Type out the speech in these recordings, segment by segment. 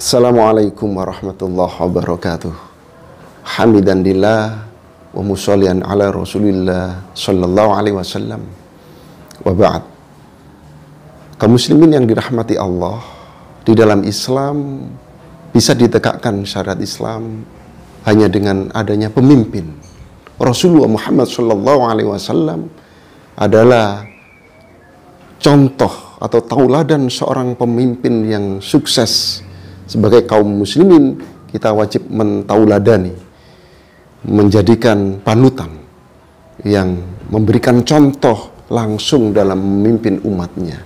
Assalamualaikum warahmatullahi wabarakatuh. Hamidan lillah wa musallian ala Rasulillah sallallahu alaihi wasallam. Wa ba'd. Kaum muslimin yang dirahmati Allah, di dalam Islam bisa ditegakkan syarat Islam hanya dengan adanya pemimpin. Rasulullah Muhammad sallallahu alaihi wasallam adalah contoh atau tauladan seorang pemimpin yang sukses sebagai kaum muslimin kita wajib mentauladani, menjadikan panutan yang memberikan contoh langsung dalam memimpin umatnya.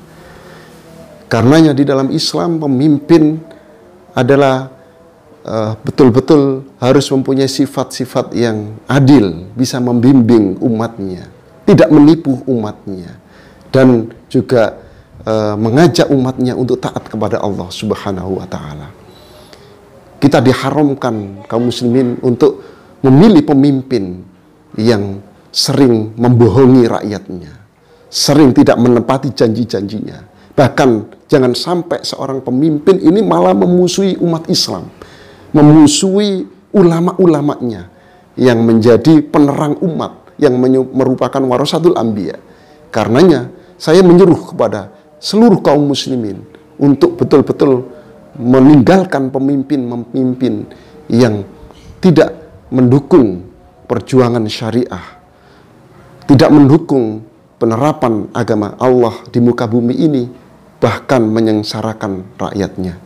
Karenanya di dalam Islam pemimpin adalah eh, betul-betul uh, betul -betul harus mempunyai sifat-sifat yang adil, bisa membimbing umatnya, tidak menipu umatnya, dan juga Eh, mengajak umatnya untuk taat kepada Allah Subhanahu wa taala. Kita diharamkan kaum muslimin untuk memilih pemimpin yang sering membohongi rakyatnya, sering tidak menepati janji-janjinya. Bahkan jangan sampai seorang pemimpin ini malah memusuhi umat Islam, memusuhi ulama-ulamanya yang menjadi penerang umat, yang merupakan warasatul ambia. Karenanya saya menyuruh kepada seluruh kaum muslimin untuk betul-betul meninggalkan pemimpin-pemimpin yang tidak mendukung perjuangan syariah, tidak mendukung penerapan agama Allah di muka bumi ini, bahkan menyengsarakan rakyatnya.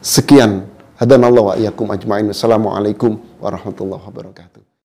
Sekian, Hadanallah Allah ajma'in. Assalamualaikum warahmatullahi wabarakatuh.